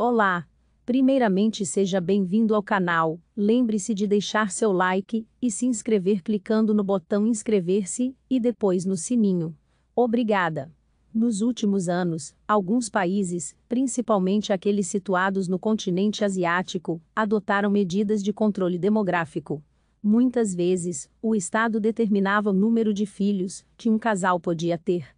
Olá! Primeiramente seja bem-vindo ao canal, lembre-se de deixar seu like e se inscrever clicando no botão inscrever-se e depois no sininho. Obrigada! Nos últimos anos, alguns países, principalmente aqueles situados no continente asiático, adotaram medidas de controle demográfico. Muitas vezes, o Estado determinava o número de filhos que um casal podia ter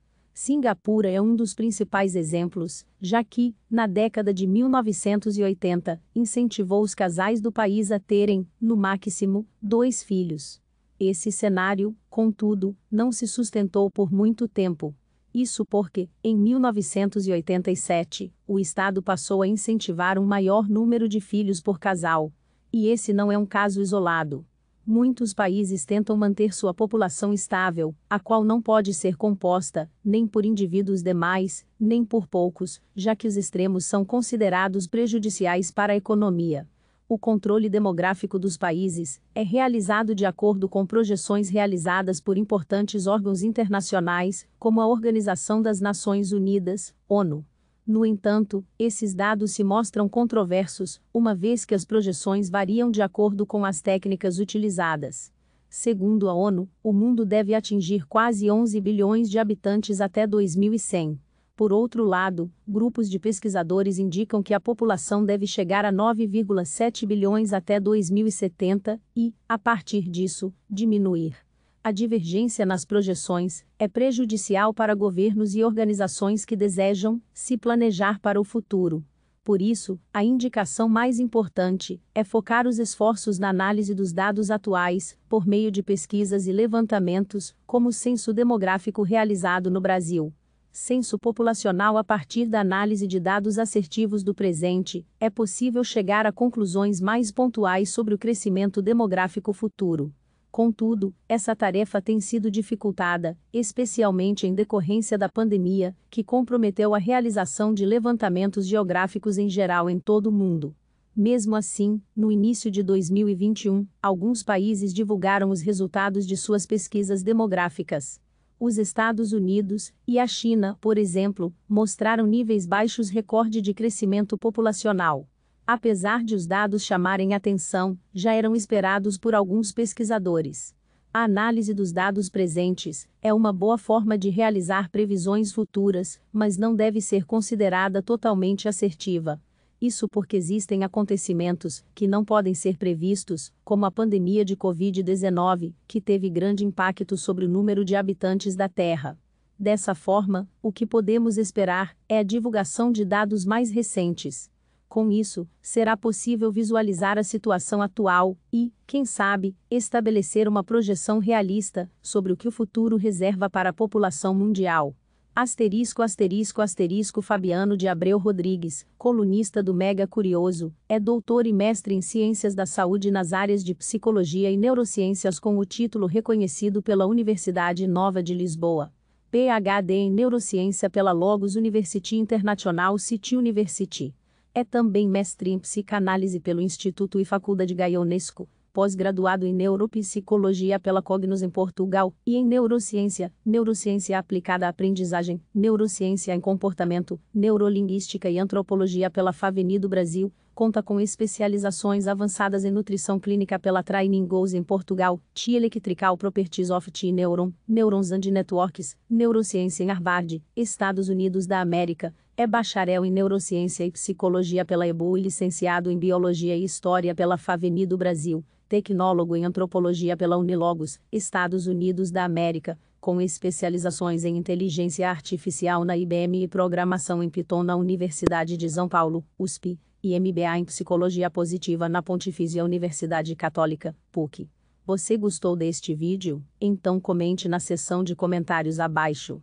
Singapura é um dos principais exemplos, já que, na década de 1980, incentivou os casais do país a terem, no máximo, dois filhos. Esse cenário, contudo, não se sustentou por muito tempo. Isso porque, em 1987, o Estado passou a incentivar um maior número de filhos por casal. E esse não é um caso isolado. Muitos países tentam manter sua população estável, a qual não pode ser composta, nem por indivíduos demais, nem por poucos, já que os extremos são considerados prejudiciais para a economia. O controle demográfico dos países é realizado de acordo com projeções realizadas por importantes órgãos internacionais, como a Organização das Nações Unidas, ONU. No entanto, esses dados se mostram controversos, uma vez que as projeções variam de acordo com as técnicas utilizadas. Segundo a ONU, o mundo deve atingir quase 11 bilhões de habitantes até 2100. Por outro lado, grupos de pesquisadores indicam que a população deve chegar a 9,7 bilhões até 2070 e, a partir disso, diminuir. A divergência nas projeções é prejudicial para governos e organizações que desejam se planejar para o futuro. Por isso, a indicação mais importante é focar os esforços na análise dos dados atuais, por meio de pesquisas e levantamentos, como o censo demográfico realizado no Brasil. Censo populacional a partir da análise de dados assertivos do presente, é possível chegar a conclusões mais pontuais sobre o crescimento demográfico futuro. Contudo, essa tarefa tem sido dificultada, especialmente em decorrência da pandemia, que comprometeu a realização de levantamentos geográficos em geral em todo o mundo. Mesmo assim, no início de 2021, alguns países divulgaram os resultados de suas pesquisas demográficas. Os Estados Unidos e a China, por exemplo, mostraram níveis baixos recorde de crescimento populacional. Apesar de os dados chamarem atenção, já eram esperados por alguns pesquisadores. A análise dos dados presentes é uma boa forma de realizar previsões futuras, mas não deve ser considerada totalmente assertiva. Isso porque existem acontecimentos que não podem ser previstos, como a pandemia de Covid-19, que teve grande impacto sobre o número de habitantes da Terra. Dessa forma, o que podemos esperar é a divulgação de dados mais recentes. Com isso, será possível visualizar a situação atual e, quem sabe, estabelecer uma projeção realista sobre o que o futuro reserva para a população mundial. Asterisco, asterisco, asterisco Fabiano de Abreu Rodrigues, colunista do Mega Curioso, é doutor e mestre em Ciências da Saúde nas áreas de Psicologia e Neurociências com o título reconhecido pela Universidade Nova de Lisboa. PhD em Neurociência pela Logos University International City University. É também mestre em psicanálise pelo Instituto e Faculdade Gaionesco, pós-graduado em neuropsicologia pela Cognos em Portugal e em neurociência, neurociência aplicada à aprendizagem, neurociência em comportamento, neurolinguística e antropologia pela Faveni do Brasil, conta com especializações avançadas em nutrição clínica pela Training Goals em Portugal, T Electrical Properties of T Neuron, Neurons and Networks, Neurociência em Harvard, Estados Unidos da América, é bacharel em Neurociência e Psicologia pela EBU e licenciado em Biologia e História pela FAVENI do Brasil, tecnólogo em Antropologia pela Unilogos, Estados Unidos da América, com especializações em Inteligência Artificial na IBM e Programação em Python na Universidade de São Paulo, USP, e MBA em Psicologia Positiva na Pontifícia Universidade Católica, PUC. Você gostou deste vídeo? Então comente na seção de comentários abaixo.